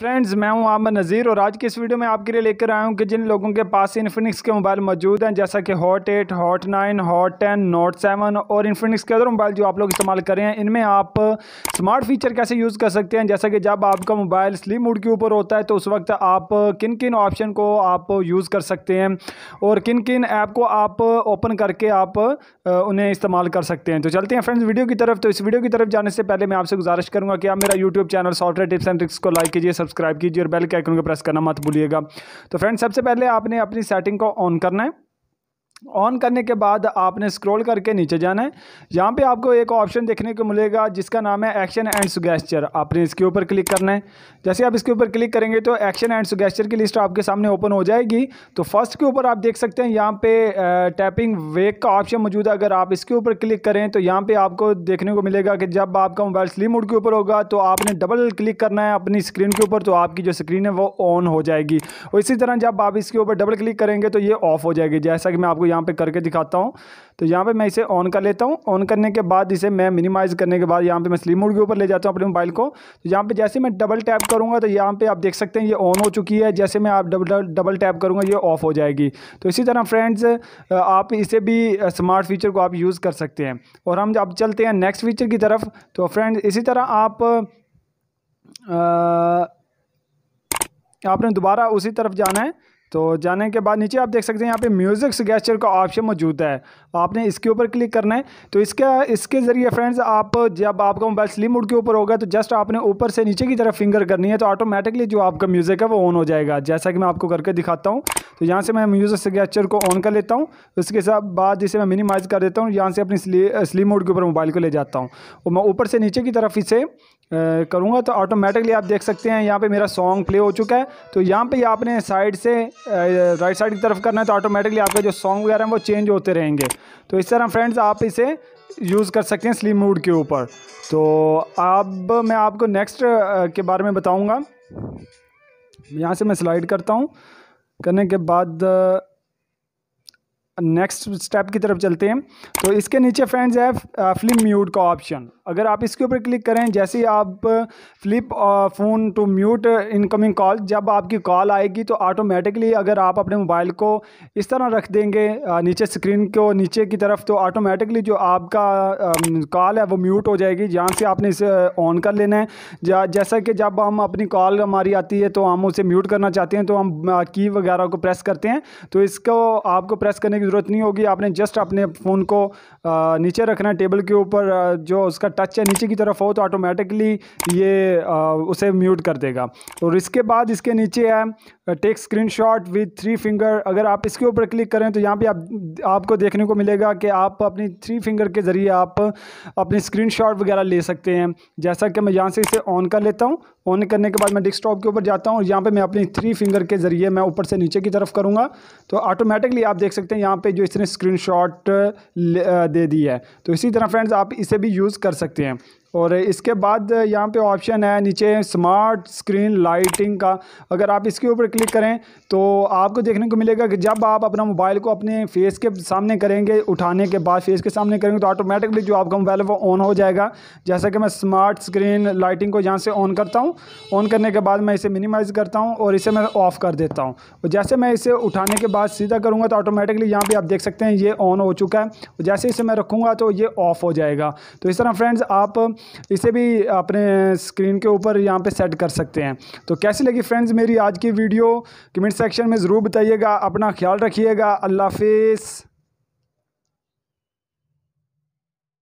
friends मैं हूं आमद नज़ीर और आज के इस वीडियो में आपके लिए लेकर आया हूं कि जिन लोगों के पास इन्फिनिक्स के मोबाइल मौजूद हैं जैसा कि hot eight hot nine hot ten note seven और इन्फिनिक्स के अदर मोबाइल जो आप लोग इस्तेमाल कर रहे हैं इनमें आप स्मार्ट फीचर कैसे यूज़ कर सकते हैं जैसा कि जब आपका मोबाइल स्लीप मूड के ऊपर होता है तो उस वक्त आप किन किन ऑप्शन को आप यूज़ कर सकते हैं और किन किन ऐप को आप ओपन करके आप उन्हें इस्तेमाल कर सकते हैं तो चलते हैं फ्रेंड्स वीडियो की तरफ तो इस वीडियो की तरफ जाने से पहले मैं आपसे गुजारिश करूँगा कि आप मेरा YouTube channel software tips and tricks को लाइक कीजिए सब्सक्राइब कीजिए और बेल के आइकन को प्रेस करना मत भूलिएगा तो फ्रेंड्स सबसे पहले आपने अपनी सेटिंग को ऑन करना है ऑन करने के बाद आपने स्क्रॉल करके नीचे जाना है यहाँ पे आपको एक ऑप्शन देखने को मिलेगा जिसका नाम है एक्शन एंड सुगेस्चर आपने इसके ऊपर क्लिक करना है जैसे आप इसके ऊपर क्लिक करेंगे तो एक्शन एंड सुगेस्चर की लिस्ट आपके सामने ओपन हो जाएगी तो फर्स्ट के ऊपर आप देख सकते हैं यहाँ पे टैपिंग वेक का ऑप्शन मौजूद है अगर आप इसके ऊपर क्लिक करें तो यहाँ पर आपको देखने को मिलेगा कि जब आपका मोबाइल स्लिम मोड के ऊपर होगा तो आपने डबल क्लिक करना है अपनी स्क्रीन के ऊपर तो आपकी जो स्क्रीन है वो ऑन हो जाएगी और इसी तरह जब आप इसके ऊपर डबल क्लिक करेंगे तो ये ऑफ हो जाएगी जैसा कि मैं आपको यहाँ पे करके दिखाता हूँ तो यहाँ पे मैं इसे ऑन कर लेता हूँ ऑन करने के बाद इसे मैं मिनिमाइज़ करने के बाद यहाँ पे मैं स्लीम मोड के ऊपर ले जाता हूँ अपने मोबाइल को तो यहाँ पे जैसे मैं डबल टैप करूँगा तो यहाँ पे आप देख सकते हैं ये ऑन हो चुकी है जैसे मैं आप डबल डबल टैप करूँगा ये ऑफ हो जाएगी तो इसी तरह फ्रेंड्स आप इसे भी स्मार्ट फीचर को आप यूज़ कर सकते हैं और हम अब चलते हैं नेक्स्ट फीचर की तरफ तो फ्रेंड्स इसी तरह आप आपने दोबारा उसी तरफ जाना है तो जाने के बाद नीचे आप देख सकते हैं यहाँ पे म्यूज़िक सगेस्चर का ऑप्शन मौजूद है आपने इसके ऊपर क्लिक करना है तो इसका इसके ज़रिए फ्रेंड्स आप जब आपका मोबाइल स्लिम मोड के ऊपर होगा तो जस्ट आपने ऊपर से नीचे की तरफ फिंगर करनी है तो ऑटोमेटिकली जो आपका म्यूज़िक है वो ऑन हो जाएगा जैसा कि मैं आपको करके दिखाता हूँ तो यहाँ से मैं म्यूजिक सिग्नेचर को ऑन कर लेता हूँ उसके साथ बाद इसे मैं मिनिमाइज़ कर देता हूँ यहाँ से अपनी स्लीम मोड के ऊपर मोबाइल को ले जाता हूँ और मैं ऊपर से नीचे की तरफ इसे करूँगा तो ऑटोमेटिकली आप देख सकते हैं यहाँ पे मेरा सॉन्ग प्ले हो चुका है तो यहाँ पे आपने साइड से राइट साइड की तरफ करना है तो ऑटोमेटिकली आपका जो सॉन्ग वगैरह हैं वो चेंज होते रहेंगे तो इस तरह फ्रेंड्स आप इसे यूज़ कर सकते हैं स्लीम मूड के ऊपर तो अब मैं आपको नेक्स्ट के बारे में बताऊँगा यहाँ से मैं स्लाइड करता हूँ करने के बाद नेक्स्ट uh, स्टेप की तरफ चलते हैं तो इसके नीचे फ्रेंड्स है फिल्म uh, म्यूट का ऑप्शन अगर आप इसके ऊपर क्लिक करें जैसे ही आप flip phone to mute incoming call जब आपकी कॉल आएगी तो ऑटोमेटिकली अगर आप अपने मोबाइल को इस तरह रख देंगे नीचे स्क्रीन को नीचे की तरफ तो ऑटोमेटिकली जो आपका कॉल है वो म्यूट हो जाएगी जहाँ से आपने इसे ऑन कर लेना है जैसा कि जब हम अपनी कॉल हमारी आती है तो हम उसे म्यूट करना चाहते हैं तो हम की वगैरह को प्रेस करते हैं तो इसको आपको प्रेस करने की ज़रूरत नहीं होगी आपने जस्ट अपने फ़ोन को नीचे रखना है टेबल के ऊपर जो उसका टच है नीचे की तरफ हो तो ऑटोमेटिकली ये आ, उसे म्यूट कर देगा और इसके बाद इसके नीचे है take screenshot with three finger अगर आप इसके ऊपर क्लिक करें तो यहाँ पे आप आपको देखने को मिलेगा कि आप अपनी थ्री फिंगर के ज़रिए आप अपनी स्क्रीन वगैरह ले सकते हैं जैसा कि मैं यहाँ से इसे ऑन कर लेता हूँ ऑन करने के बाद मैं डेस्कटॉप के ऊपर जाता हूँ और यहाँ पे मैं अपनी थ्री फिंगर के ज़रिए मैं ऊपर से नीचे की तरफ करूँगा तो ऑटोमेटिकली आप देख सकते हैं यहाँ पे जो इसने स्क्रीनशॉट दे दी है तो इसी तरह फ्रेंड्स आप इसे भी यूज़ कर सकते हैं और इसके बाद यहाँ पे ऑप्शन है नीचे स्मार्ट स्क्रीन लाइटिंग का अगर आप इसके ऊपर क्लिक करें तो आपको देखने को मिलेगा कि जब आप अपना मोबाइल को अपने फेस के सामने करेंगे उठाने के बाद फेस के सामने करेंगे तो ऑटोमेटिकली जो आपका मोबाइल है वो ऑन हो जाएगा जैसा कि मैं स्मार्ट स्क्रीन लाइटिंग को यहाँ से ऑन करता हूँ ऑन करने के बाद मैं इसे मिनिमाइज़ करता हूँ और इसे मैं ऑफ़ कर देता हूँ और जैसे मैं इसे उठाने के बाद सीधा करूँगा तो ऑटोमेटिकली यहाँ पर आप देख सकते हैं ये ऑन हो चुका है जैसे इसे मैं रखूँगा तो ये ऑफ़ हो जाएगा तो इस तरह फ्रेंड्स आप इसे भी अपने स्क्रीन के ऊपर यहाँ पे सेट कर सकते हैं तो कैसी लगी फ्रेंड्स मेरी आज की वीडियो कमेंट सेक्शन में ज़रूर बताइएगा अपना ख्याल रखिएगा अल्लाह हाफिज़